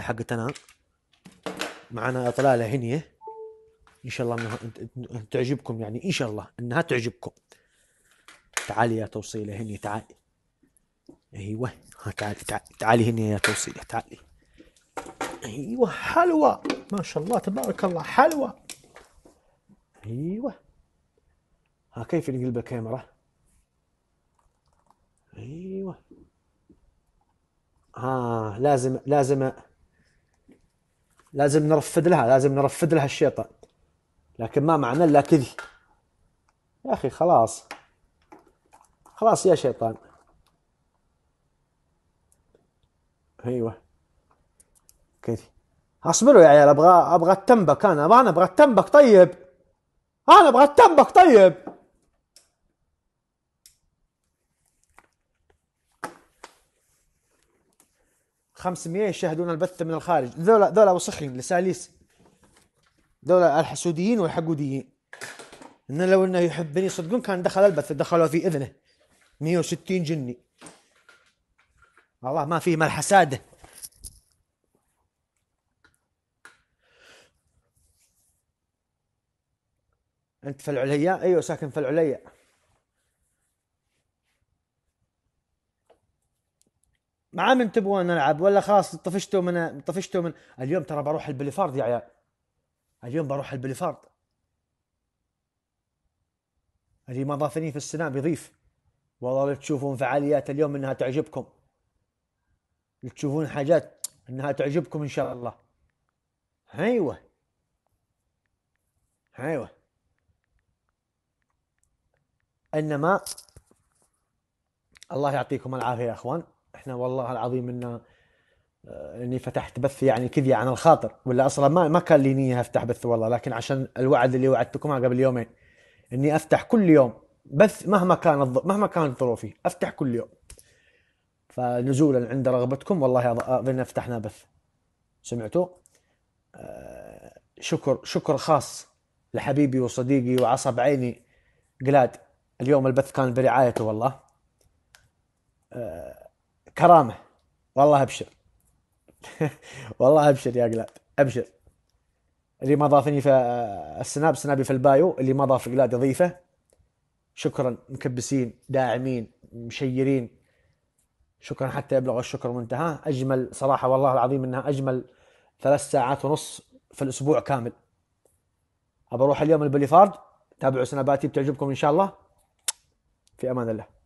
حقتنا معنا اطلاله هنيه ان شاء الله انها تعجبكم يعني ان شاء الله انها تعجبكم تعالي يا توصيله هنيه تعالي ايوه ها تعالي تعالي, تعالي هنيه يا توصيله تعالي ايوه حلوه ما شاء الله تبارك الله حلوه ايوه ها كيف نقلب الكاميرا ايوه ها لازم لازم لازم نرفد لها لازم نرفد لها الشيطان لكن ما معنى الا كذي يا اخي خلاص خلاص يا شيطان ايوه كذي اصبروا يا عيال ابغى ابغى التنبك انا انا ابغى التنبك طيب انا ابغى التنبك طيب 500 يشاهدون البث من الخارج ذولا ذولا وسخين لساليس ذولا الحسوديين والحقوديين إن لو انه يحبني يصدقون كان دخل البث دخلوا في اذنه 160 جني والله ما فيه مال الحساده انت في العليا ايوه ساكن في العليا ما عم تبغون نلعب ولا خلاص طفشتوا من طفشتوا من اليوم ترى بروح البليفارد يا عيال اليوم بروح البليفارد اللي ما ضافني في السناب بيضيف والله تشوفون فعاليات اليوم انها تعجبكم تشوفون حاجات انها تعجبكم ان شاء الله ايوه ايوه انما الله يعطيكم العافيه يا اخوان احنا والله العظيم انه آه، اني فتحت بث يعني كذي عن الخاطر ولا اصلا ما ما كان لي نيه افتح بث والله لكن عشان الوعد اللي وعدتكم قبل يومين اني افتح كل يوم بث مهما كان الض... مهما كانت ظروفي افتح كل يوم فنزولا عند رغبتكم والله اظن فتحنا بث سمعتوا آه، شكر شكر خاص لحبيبي وصديقي وعصب عيني جلاد اليوم البث كان برعايته والله آه، كرامه والله ابشر والله ابشر يا قلاد ابشر اللي ما ضافني في آه، السناب سنابي في البايو اللي ما ضاف قلاد يضيفه شكرا مكبسين داعمين مشيرين شكرا حتى يبلغ الشكر منتهى اجمل صراحه والله العظيم انها اجمل ثلاث ساعات ونص في الاسبوع كامل ابى اروح اليوم البليفارد تابعوا سناباتي بتعجبكم ان شاء الله في امان الله